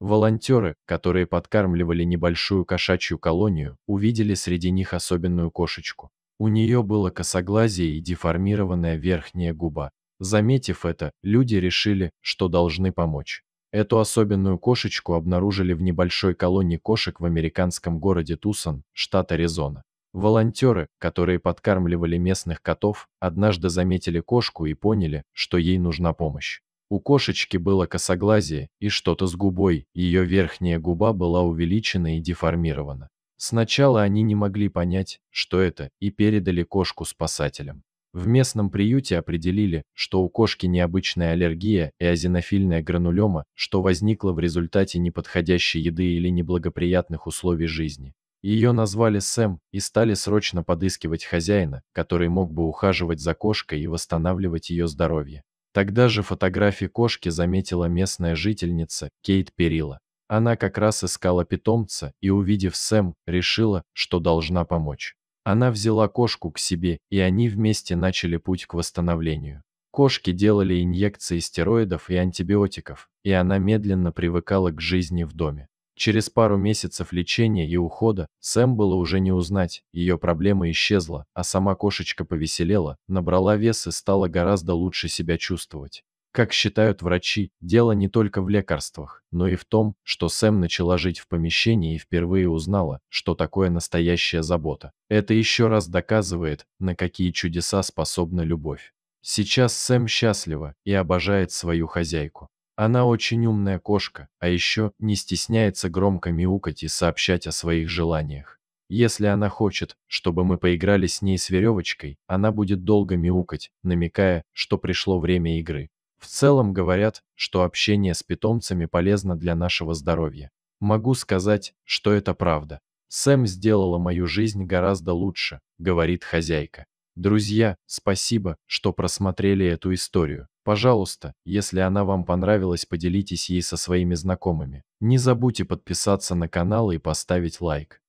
Волонтеры, которые подкармливали небольшую кошачью колонию, увидели среди них особенную кошечку. У нее было косоглазие и деформированная верхняя губа. Заметив это, люди решили, что должны помочь. Эту особенную кошечку обнаружили в небольшой колонии кошек в американском городе Тусон, штат Аризона. Волонтеры, которые подкармливали местных котов, однажды заметили кошку и поняли, что ей нужна помощь. У кошечки было косоглазие и что-то с губой, ее верхняя губа была увеличена и деформирована. Сначала они не могли понять, что это, и передали кошку спасателям. В местном приюте определили, что у кошки необычная аллергия и азинофильная гранулема, что возникла в результате неподходящей еды или неблагоприятных условий жизни. Ее назвали Сэм и стали срочно подыскивать хозяина, который мог бы ухаживать за кошкой и восстанавливать ее здоровье. Тогда же фотографии кошки заметила местная жительница Кейт Перила. Она как раз искала питомца и, увидев Сэм, решила, что должна помочь. Она взяла кошку к себе, и они вместе начали путь к восстановлению. Кошки делали инъекции стероидов и антибиотиков, и она медленно привыкала к жизни в доме. Через пару месяцев лечения и ухода Сэм было уже не узнать, ее проблема исчезла, а сама кошечка повеселела, набрала вес и стала гораздо лучше себя чувствовать. Как считают врачи, дело не только в лекарствах, но и в том, что Сэм начала жить в помещении и впервые узнала, что такое настоящая забота. Это еще раз доказывает, на какие чудеса способна любовь. Сейчас Сэм счастлива и обожает свою хозяйку. Она очень умная кошка, а еще не стесняется громко мяукать и сообщать о своих желаниях. Если она хочет, чтобы мы поиграли с ней с веревочкой, она будет долго мяукать, намекая, что пришло время игры. В целом говорят, что общение с питомцами полезно для нашего здоровья. Могу сказать, что это правда. Сэм сделала мою жизнь гораздо лучше, говорит хозяйка. Друзья, спасибо, что просмотрели эту историю. Пожалуйста, если она вам понравилась, поделитесь ей со своими знакомыми. Не забудьте подписаться на канал и поставить лайк.